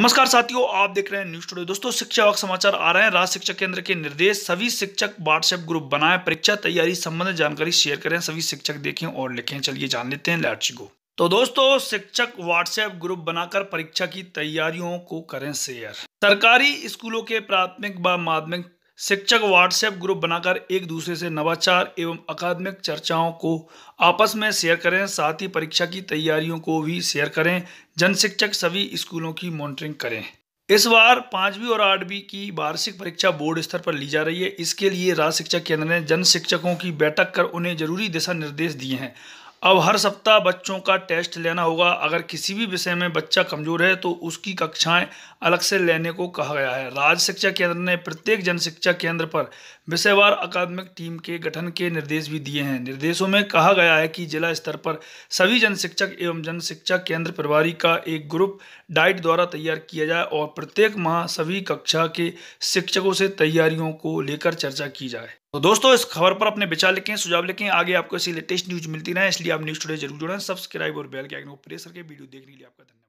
नमस्कार साथियों आप देख रहे हैं न्यूज टुडे दोस्तों शिक्षा वक्त समाचार आ रहे हैं राज्य शिक्षा केंद्र के निर्देश सभी शिक्षक व्हाट्सएप ग्रुप बनाएं परीक्षा तैयारी संबंधित जानकारी शेयर करें सभी शिक्षक देखें और लिखें चलिए जान लेते हैं लैट्स को तो दोस्तों शिक्षक व्हाट्सएप ग्रुप बनाकर परीक्षा की तैयारियों को करें शेयर सरकारी स्कूलों के प्राथमिक व माध्यमिक शिक्षक व्हाट्सएप ग्रुप बनाकर एक दूसरे से नवाचार एवं अकादमिक चर्चाओं को आपस में शेयर करें साथ ही परीक्षा की तैयारियों को भी शेयर करें जन शिक्षक सभी स्कूलों की मॉनिटरिंग करें इस बार पांचवी और आठवीं की वार्षिक परीक्षा बोर्ड स्तर पर ली जा रही है इसके लिए राज्य शिक्षा केंद्र ने जन शिक्षकों की बैठक कर उन्हें जरूरी दिशा निर्देश दिए हैं अब हर सप्ताह बच्चों का टेस्ट लेना होगा अगर किसी भी विषय में बच्चा कमजोर है तो उसकी कक्षाएं अलग से लेने को कहा गया है राज्य शिक्षा केंद्र ने प्रत्येक जन शिक्षा केंद्र पर विषयवार अकादमिक टीम के गठन के निर्देश भी दिए हैं निर्देशों में कहा गया है कि जिला स्तर पर सभी जन शिक्षक एवं जन शिक्षा केंद्र प्रभारी का एक ग्रुप डाइट द्वारा तैयार किया जाए और प्रत्येक माह सभी कक्षा के शिक्षकों से तैयारियों को लेकर चर्चा की जाए तो दोस्तों इस खबर पर अपने विचार लिखें सुझाव लिखें आगे आपको ऐसी लेटेस्ट न्यूज मिलती रहे इसलिए आप न्यूज टुडे जरूर जुड़ें सब्सक्राइब और बेल के आइकन को प्रेस करके वीडियो देखने के लिए आपका धन्यवाद